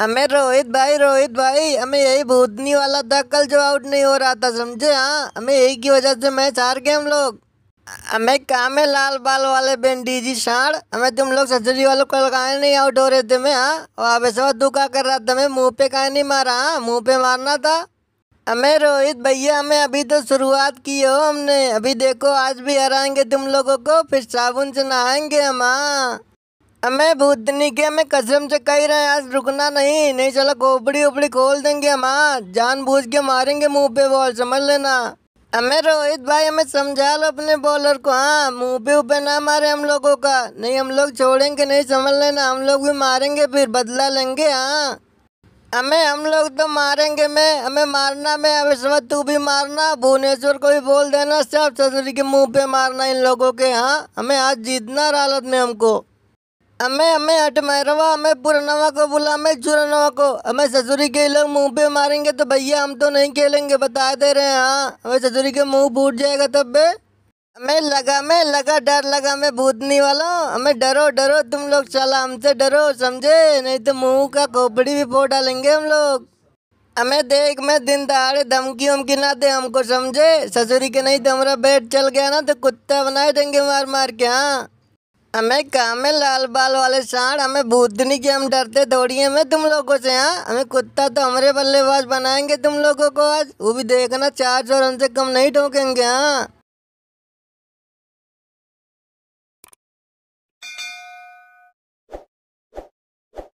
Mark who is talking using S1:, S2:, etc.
S1: हमें रोहित भाई रोहित भाई हमें यही भूतनी वाला था कल जो आउट नहीं हो रहा था समझे हाँ हमें यही की वजह से मैच हार गए हम लोग हमें काम है लाल बाल वाले बेंडी जी साढ़ हमें तुम लोग सर्जरी वालों को लगाए नहीं आउट हो रहे थे मैं हाँ पे सब दुखा कर रहा था मैं मुँह पे कहा नहीं मारा हाँ मुँह पे मारना था हमें रोहित भैया हमें अभी तो शुरुआत की हो हमने अभी देखो आज भी हराएंगे तुम लोगों को फिर साबुन से नहाएंगे हम हाँ हमें भूत के हमें कसम से कह रहे हैं आज रुकना नहीं नहीं चलो खोपड़ी उपड़ी खोल देंगे हम हाँ, जान बूझ के मारेंगे मुंह पे बॉल समझ लेना हमें रोहित भाई हमें समझा लो अपने बॉलर को हाँ मुंह पे ऊपर ना मारे हम लोगों का नहीं हम लोग छोड़ेंगे नहीं समझ लेना हम लोग भी मारेंगे फिर बदला लेंगे हाँ हमें हम लोग तो मारेंगे मैं हमें मारना मैं अब समझ तू भी मारना भुवनेश्वर को भी बोल देना सब ससुरी के मुंह पे मारना इन लोगों के हाँ हमें आज जीतना रालत में हमको हमें हमें हट मारवा हमें पुरनवा को बुला हमें चुरनवा को हमें ससुरी के लोग मुंह पे मारेंगे तो भैया हम तो नहीं खेलेंगे बता दे रहे हैं हाँ हमें ससुरी के मुंह फूट जाएगा तब बे हमें लगा में लगा डर लगा मैं भूतनी वाला हमें डरो डरो तुम लोग चला हमसे डरो समझे नहीं तो मुंह का खोपड़ी भी फोड़ डालेंगे हम लोग हमें देख मैं दिन दहाड़े धमकी उमकी ना दे हमको समझे ससुरी के नहीं तो हमारा बेड चल गया ना तो कुत्ता बनाए देंगे मार मार के हाँ हमें काम है लाल बाल वाले सांड हमें भूतनी के हम डरते दौड़िए में तुम लोगों से यहाँ हमें कुत्ता तो हमारे बल्लेबाज बनाएंगे तुम लोगों को आज वो भी देखना चार सौ रन से कम नहीं ठोकेंगे हाँ